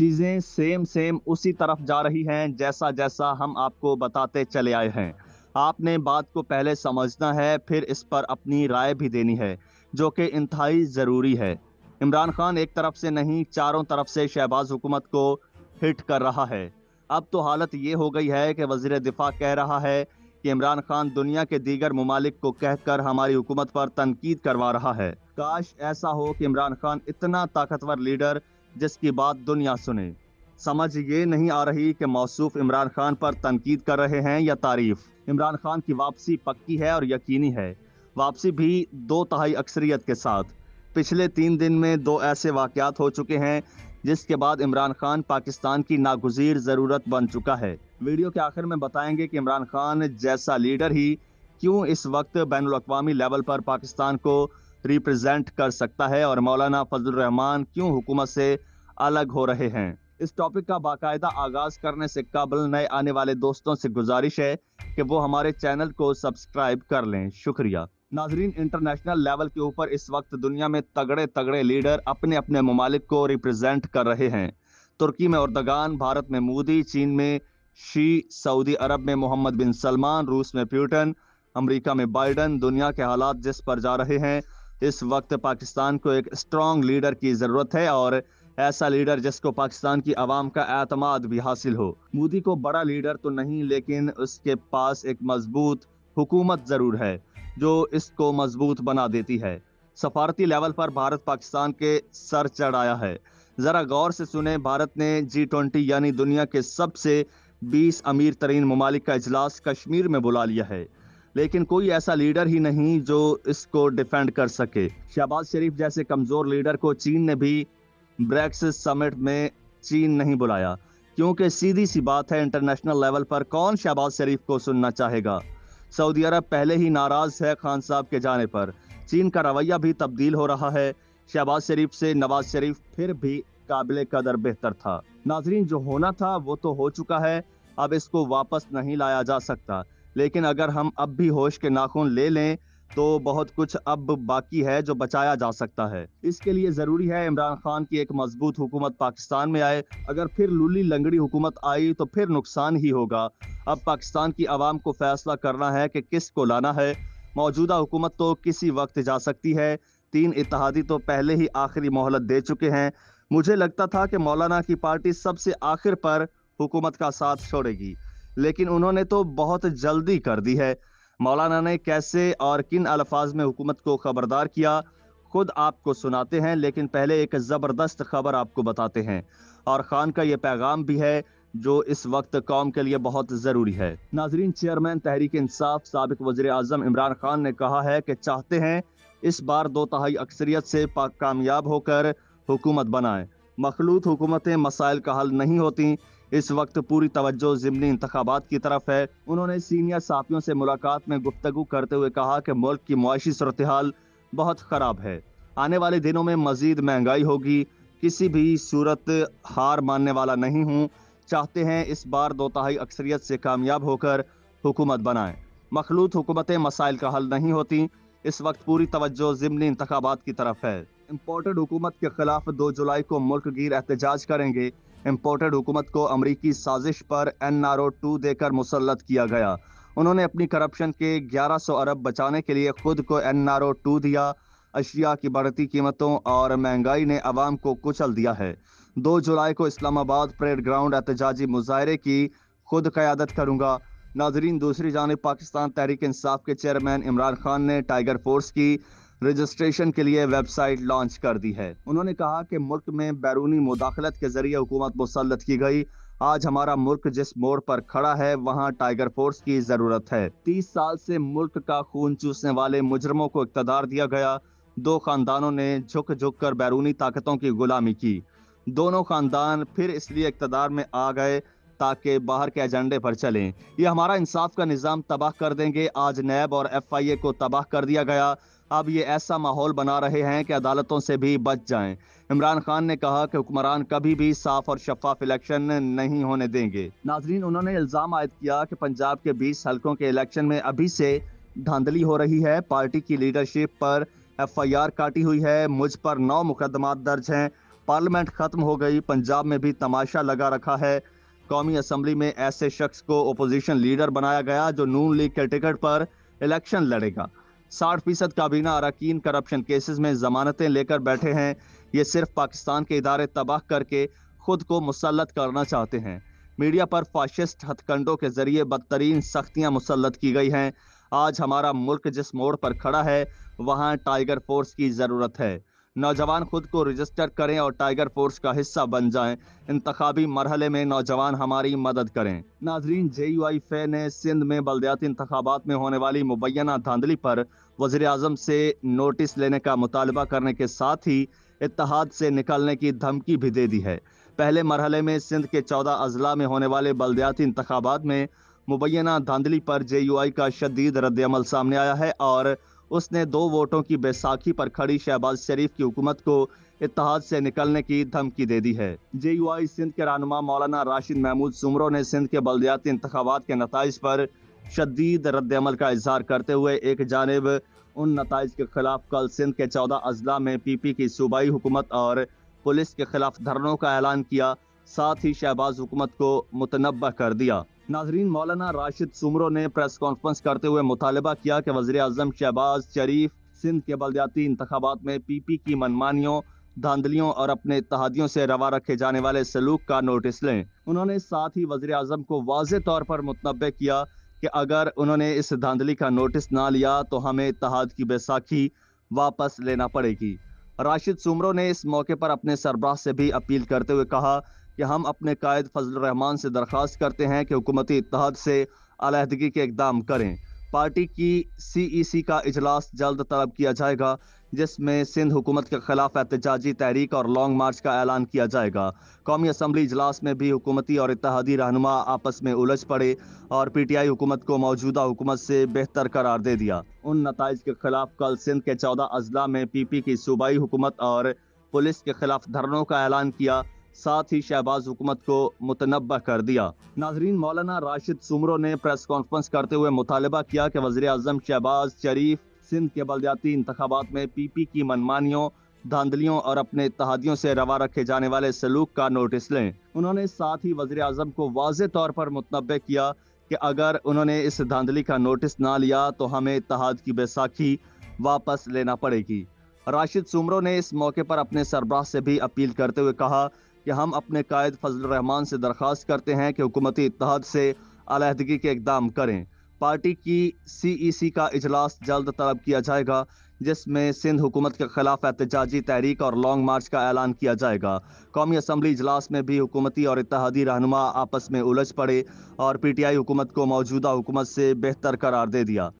चीज़ें same same उसी तरफ जा रही हैं जैसा जैसा हम आपको बताते चले आए हैं आपने बात को पहले समझना है फिर इस पर अपनी राय भी देनी है जो कि इंतहाई ज़रूरी है इमरान खान एक तरफ से नहीं चारों तरफ से शहबाज हुकूमत को हिट कर रहा है अब तो हालत ये हो गई है कि वजीर दिफा कह रहा है कि इमरान खान दुनिया के दीगर ममालिक को कहकर हमारी हुकूमत पर तनकीद करवा रहा है काश ऐसा हो कि इमरान खान इतना ताकतवर लीडर जिसकी बात दुनिया सुने समझ ये नहीं आ रही कि मौसूफ इमरान खान पर तनकीद कर रहे हैं या तारीफ इमरान खान की वापसी पक्की है और यकीनी है वापसी भी दो तहाई अक्सरियत के साथ पिछले तीन दिन में दो ऐसे वाकयात हो चुके हैं जिसके बाद इमरान खान पाकिस्तान की नागुजीर ज़रूरत बन चुका है वीडियो के आखिर में बताएंगे कि इमरान खान जैसा लीडर ही क्यों इस वक्त बैन अवी लेवल पर पाकिस्तान को रिप्रेजेंट कर सकता है और मौलाना फजल रहमान क्यों हुकूमत से अलग हो रहे हैं इस टॉपिक का बाकायदा आगाज करने से कबल नए आने वाले दोस्तों से गुजारिश है कि वो हमारे चैनल को सब्सक्राइब कर लें शुक्रिया नाजरीन इंटरनेशनल लेवल के ऊपर इस वक्त दुनिया में तगड़े तगड़े लीडर अपने अपने ममालिक को रिप्रेजेंट कर रहे हैं तुर्की में उर्दगान भारत में मोदी चीन में शी सऊदी अरब में मोहम्मद बिन सलमान रूस में प्यूटन अमरीका में बाइडन दुनिया के हालात जिस पर जा रहे हैं इस वक्त पाकिस्तान को एक स्ट्रॉन्ग लीडर की ज़रूरत है और ऐसा लीडर जिसको पाकिस्तान की आवाम का एतमाद भी हासिल हो मोदी को बड़ा लीडर तो नहीं लेकिन उसके पास एक मजबूत हुकूमत ज़रूर है जो इसको मजबूत बना देती है सफारती लेवल पर भारत पाकिस्तान के सर चढ़ाया है ज़रा गौर से सुने भारत ने जी ट्वेंटी यानी दुनिया के सबसे बीस अमीर तरीन ममालिक का इजलास कश्मीर में बुला लिया है लेकिन कोई ऐसा लीडर ही नहीं जो इसको डिफेंड कर सके शहबाज शरीफ जैसे कमज़ोर लीडर को चीन ने भी ब्रैक्स समिट में चीन नहीं बुलाया क्योंकि सीधी सी बात है इंटरनेशनल लेवल पर कौन शहबाज शरीफ को सुनना चाहेगा सऊदी अरब पहले ही नाराज है खान साहब के जाने पर चीन का रवैया भी तब्दील हो रहा है शहबाज शरीफ से नवाज शरीफ फिर भी काबिल कदर बेहतर था नाजरीन जो होना था वो तो हो चुका है अब इसको वापस नहीं लाया जा सकता लेकिन अगर हम अब भी होश के नाखून ले लें तो बहुत कुछ अब बाकी है जो बचाया जा सकता है इसके लिए ज़रूरी है इमरान खान की एक मजबूत हुकूमत पाकिस्तान में आए अगर फिर लूली लंगड़ी हुकूमत आई तो फिर नुकसान ही होगा अब पाकिस्तान की आवाम को फैसला करना है कि किस को लाना है मौजूदा हुकूमत तो किसी वक्त जा सकती है तीन इतिहादी तो पहले ही आखिरी मोहलत दे चुके हैं मुझे लगता था कि मौलाना की पार्टी सबसे आखिर पर हुकूमत का साथ छोड़ेगी लेकिन उन्होंने तो बहुत जल्दी कर दी है मौलाना ने कैसे और किन अल्फाज में हुकूमत को खबरदार किया खुद आपको सुनाते हैं लेकिन पहले एक ज़बरदस्त खबर आपको बताते हैं और ख़ान का ये पैगाम भी है जो इस वक्त कौम के लिए बहुत ज़रूरी है नाजरीन चेयरमैन तहरीक इंसाफ सबक वज़र अजम इमरान खान ने कहा है कि चाहते हैं इस बार दो तहाई अक्सरियत से कामयाब होकर हुकूमत बनाए मखलूत हुकूमतें मसाइल का हल नहीं होती इस वक्त पूरी तवज्जो जिमनी इंतबात की तरफ है उन्होंने सीनियर साफियों से मुलाकात में गुफ्तु करते हुए कहा कि मुल्क की मुआशी सूरत हाल बहुत ख़राब है आने वाले दिनों में मजीद महंगाई होगी किसी भी सूरत हार मानने वाला नहीं हूँ चाहते हैं इस बार तहाई अक्सरियत से कामयाब होकर हुकूमत बनाएं मखलूत हुकूमतें मसाइल का हल नहीं होती इस वक्त पूरी तवज्जो ज़मनी इंतबात की तरफ है इम्पोर्टेड हुकूमत के खिलाफ दो जुलाई को मुल्क गिर एहतजाज करेंगे इम्पोर्टेड हुकूमत को अमरीकी साजिश पर एन आर ओ टू देकर मुसलत किया गया उन्होंने अपनी करप्शन के 1100 अरब बचाने के लिए खुद को एन आर ओ टू दिया अशिया की बढ़ती कीमतों और महंगाई ने आवाम को कुचल दिया है दो जुलाई को इस्लामाबाद परेड ग्राउंड एहतजाजी मुजाहरे की खुद क्यादत करूँगा नाजरीन दूसरी जानब पाकिस्तान तहरीक इंसाफ के चेयरमैन इमरान खान ने टाइगर फोर्स की रजिस्ट्रेशन के लिए वेबसाइट लॉन्च कर दी है उन्होंने कहा कि मुल्क में बैरूनी मुदाखलत के जरिए हुकूमत मुसलत की गई आज हमारा मुल्क जिस मोड़ पर खड़ा है वहाँ टाइगर फोर्स की जरूरत है तीस साल से मुल्क का खून चूसने वाले मुजरमों को इकतदार दिया गया दो खानदानों ने झुक झुक कर बैरूनी ताकतों की गुलामी की दोनों खानदान फिर इसलिए इकतदार में आ गए ताकि बाहर के एजेंडे पर चलें ये हमारा इंसाफ का निज़ाम तबाह कर देंगे आज नैब और एफ आई ए को तबाह कर दिया गया अब ये ऐसा माहौल बना रहे हैं कि अदालतों से भी बच जाएं। इमरान खान ने कहा कि हुक्मरान कभी भी साफ और शफाफ इलेक्शन नहीं होने देंगे नाजरीन उन्होंने इल्ज़ाम आयद किया कि पंजाब के बीस हल्कों के इलेक्शन में अभी से धांधली हो रही है पार्टी की लीडरशिप पर एफ आई आर काटी हुई है मुझ पर नौ मुकदमा दर्ज हैं पार्लियामेंट खत्म हो गई पंजाब में भी तमाशा लगा रखा है कौमी असम्बली में ऐसे शख्स को अपोजिशन लीडर बनाया गया जो नून लीग के टिकट पर इलेक्शन लड़ेगा साठ फीसद काबीना अरकान करप्शन केसेस में जमानतें लेकर बैठे हैं ये सिर्फ पाकिस्तान के इदारे तबाह करके खुद को मुसलत करना चाहते हैं मीडिया पर फाशिस्ट हथकंडों के जरिए बदतरीन सख्तियां मुसलत की गई हैं आज हमारा मुल्क जिस मोड़ पर खड़ा है वहां टाइगर फोर्स की ज़रूरत है नौजवान खुद को रजिस्टर करें और टाइगर फोर्स का हिस्सा बन जाएं। इंतबी मरहले में नौजवान हमारी मदद करें नाजरीन जे यू आई फे ने सिंध में बलदयाती इंतबात में होने वाली मुबैना धांधली पर वजीर अजम से नोटिस लेने का मुतालबा करने के साथ ही इतिहाद से निकलने की धमकी भी दे दी है पहले मरहले में सिंध के चौदह अजला में होने वाले बलदयाती इंतबात में मुबैना धांधली पर जे यू आई का शदीद रद्दमल सामने आया है और उसने दो वोटों की बैसाखी पर खड़ी शहबाज शरीफ की हुकूमत को इतिहाद से निकलने की धमकी दे दी है जे यू आई सिंध के रहनुमा मौलाना राशिद महमूद सुमरो ने सिंध के बलदियाती इंतबात के नतज पर शदीद रद्दमल का इजहार करते हुए एक जानब उन नतज के खिलाफ कल सिंध के चौदह अजला में पी पी की सूबाई हुकूमत और पुलिस के खिलाफ धरनों का ऐलान किया साथ ही शहबाज हुकूमत को मुतनबा कर दिया नाजरीन मौलाना राशिद सुमरो ने प्रेस कॉन्फ्रेंस करते हुए मुतालबा किया कि वजी अजम शहबाज शरीफ सिंध के बलदियाती इंतबात में पी पी की मनमानियों धांधलियों और अपने इतहादियों से रवा रखे जाने वाले सलूक का नोटिस लें उन्होंने साथ ही वजी अजम को वाज तौर पर मुतनबे किया कि अगर उन्होंने इस धांधली का नोटिस ना लिया तो हमें इतहाद की बैसाखी वापस लेना पड़ेगी राशिद सुमरों ने इस मौके पर अपने सरबराह से भी अपील करते हुए कहा कि हम अपने कायद फजल रहमान से दरख्वास्त करते हैं कि हुकूमती इतिहाद से अलहदगी के इकदाम करें पार्टी की सी ई सी का इजलास जल्द तलब किया जाएगा जिसमें सिंध हुकूमत के खिलाफ एहतजाजी तहरीक और लॉन्ग मार्च का ऐलान किया जाएगा कौमी असम्बली इजलास में भी हुकूमती और इतिहादी रहनुमा आपस में उलझ पड़े और पी टी आई हुकूमत को मौजूदा हुकूमत से बेहतर करार दे दिया उन नतज के खिलाफ कल सिंध के चौदह अजला में पी पी की सूबाई हुकूमत और पुलिस के खिलाफ धरनों का ऐलान किया साथ ही शहबाज हुकूमत को मुतनबा कर दिया नाजरीन मौलाना राशिद सुमरों ने प्रेस कॉन्फ्रेंस करते हुए मुतालबा किया कि वजी अजम शहबाज शरीफ सिंध के बलदियाती इंतबात में पी पी की मनमानियों धांधलियों और अपने इतिहादियों से रवा रखे जाने वाले सलूक का नोटिस लें उन्होंने साथ ही वजी अजम को वाज तौर पर मुतनबे किया कि अगर उन्होंने इस धांधली का नोटिस ना लिया तो हमें इतिहाद की बैसाखी वापस लेना पड़ेगी राशिद सुमरों ने इस मौके पर अपने सरबराह से भी अपील करते हुए कहा कि हम अपने कायद फजल रहमान से दरख्वास्त करते हैं कि हुकूमती इतिहाद से अलहदगी के इकदाम करें पार्टी की सी ई सी का इजलास जल्द तलब किया जाएगा जिसमें सिंध हुकूमत के खिलाफ एहतजाजी तहरीक और लॉन्ग मार्च का ऐलान किया जाएगा कौमी असम्बली इजलास में भी हुकूमती और इतिहादी रहनुमा आपस में उलझ पड़े और पी टी आई हुकूमत को मौजूदा हुकूमत से बेहतर करार दे दिया